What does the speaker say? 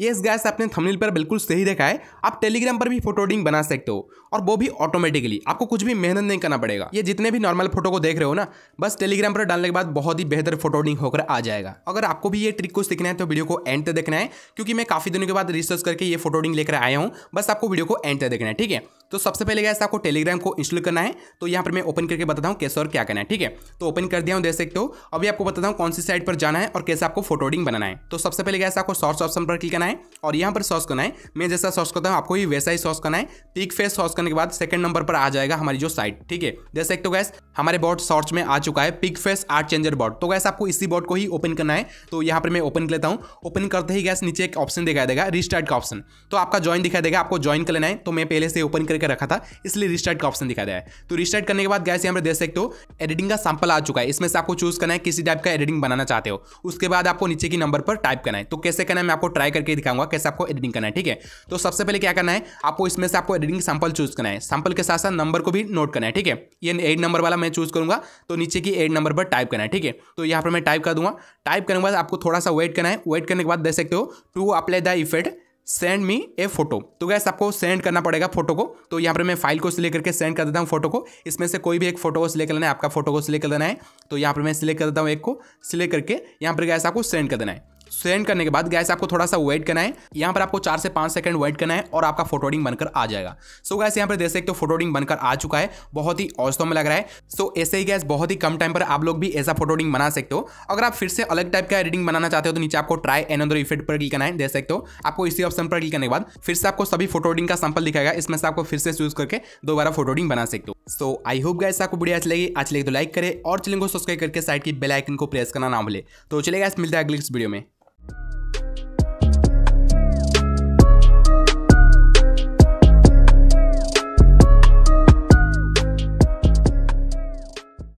yes gas आपने thumbnail पर बिल्कुल सही देखा है आप टेलीग्राम पर भी फोटो एडिंग बना सकते हो और वो भी ऑटोमेटिकली आपको कुछ भी मेहनत नहीं करना पड़ेगा ये जितने भी नॉर्मल फोटो को देख रहे हो ना बस टेलीग्राम पर डालने के बाद बहुत ही बेहतर फोटो एडिंग होकर आ जाएगा अगर आपको भी ये ट्रिक को सीखना है तो वीडियो को एंड तक देखना है क्योंकि मैं काफी दिनों के बाद रिसर्च करके ये फोटो एडिंग लेकर आया हूँ बस आपको वीडियो को एंड तक देखना है ठीक है तो सबसे पहले गैस आपको टेलीग्राम को इंस्टॉल करना है तो यहाँ पर मैं ओपन करके बताता हूँ कैसे और क्या करना है ठीक है तो ओपन कर दिया हूँ देख सकते हो अभी आपको बताता हूँ कौन सी साइट पर जाना है और कैसे आपको एडिंग बनाना है तो सबसे पहले गैस आपको सर्च ऑप्शन पर क्लिक करना है और यहाँ पर सर्च करना है मैं जैसा सर्च करता हूँ आपको ही वैसा ही सॉर्स करना है पिक फेस सर्च करने के बाद सेकंड नंबर पर आ जाएगा हमारी जो साइट ठीक है देख सकते हो गैस हमारे बॉट सर्च में आ चुका है pic face art changer bot तो गैस आपको इसी बॉट को ही ओपन करना है तो यहाँ पर मैं ओपन कर लेता हूँ ओपन करते ही गैस नीचे एक ऑप्शन दिखाई देगा रिस्टार्ट का ऑप्शन तो आपका ज्वाइन दिखाई देगा आपको ज्वाइन कर लेना है तो मैं पहले से ओपन करके करके रखा था इसलिए रिस्टार्ट का ऑप्शन दिखा दिया है तो रिस्टार्ट करने के बाद गैस यहाँ पर देख सकते हो एडिटिंग का सैंपल आ चुका है इसमें से आपको चूज करना है किसी टाइप का एडिटिंग बनाना चाहते हो उसके बाद आपको नीचे की नंबर पर टाइप करना है तो कैसे करना है मैं आपको ट्राई करके दिखाऊंगा कैसे आपको एडिटिंग करना है ठीक है तो सबसे पहले क्या करना है आपको इसमें से आपको एडिटिंग सैंपल चूज करना है सैंपल के साथ साथ नंबर को भी नोट करना है ठीक है ये एट नंबर वाला मैं चूज करूंगा तो नीचे की एट नंबर पर टाइप करना है ठीक है तो यहाँ पर मैं टाइप कर दूंगा टाइप करने के बाद आपको थोड़ा सा वेट करना है वेट करने के बाद देख सकते हो to apply the effect send me a photo तो गैस आपको सेंड करना पड़ेगा फोटो को तो यहाँ पर मैं फाइल को सिलेक्ट करके सेंड कर देता हूँ फोटो को इसमें से कोई भी एक फोटो को सिलेक्ट लेना है आपका फोटो को सिलेक्ट कर देना है तो यहाँ पर मैं सिलेक्ट कर देता हूँ एक को सिलेक्ट करके यहाँ पर गैस आपको सेंड कर देना है सेंड करने के बाद गैस आपको थोड़ा सा वेट करना है यहाँ पर आपको चार से पाँच सेकंड वेट करना है और आपका फोटोडिंग बनकर आ जाएगा सो गैस यहाँ पर देख सकते हो फोटोडिंग बनकर आ चुका है बहुत ही औसतों में लग रहा है सो ऐसे ही गैस बहुत ही कम टाइम पर आप लोग भी ऐसा फोटोडिंग बना सकते हो अगर आप फिर से अलग टाइप का एडिटिंग बनाना चाहते हो तो नीचे आपको ट्राई अंदर इफेक्ट पर क्लिक करना है देख सकते हो आपको इसी ऑप्शन पर क्लिक करने के बाद फिर से आपको सभी फोटोडिंग का सैंपल दिखाएगा इसमें से आपको फिर से चूज करके दोबारा फोटोडिंग बना सकते हो सो आई होप गैस आपको वीडियो अच्छी लगी अच्छी लगी तो लाइक करें और चैनल को सब्सक्राइब करके साइड की बेल आइकन को प्रेस करना ना भूले तो चलेगा इस मिलता है अगले वीडियो में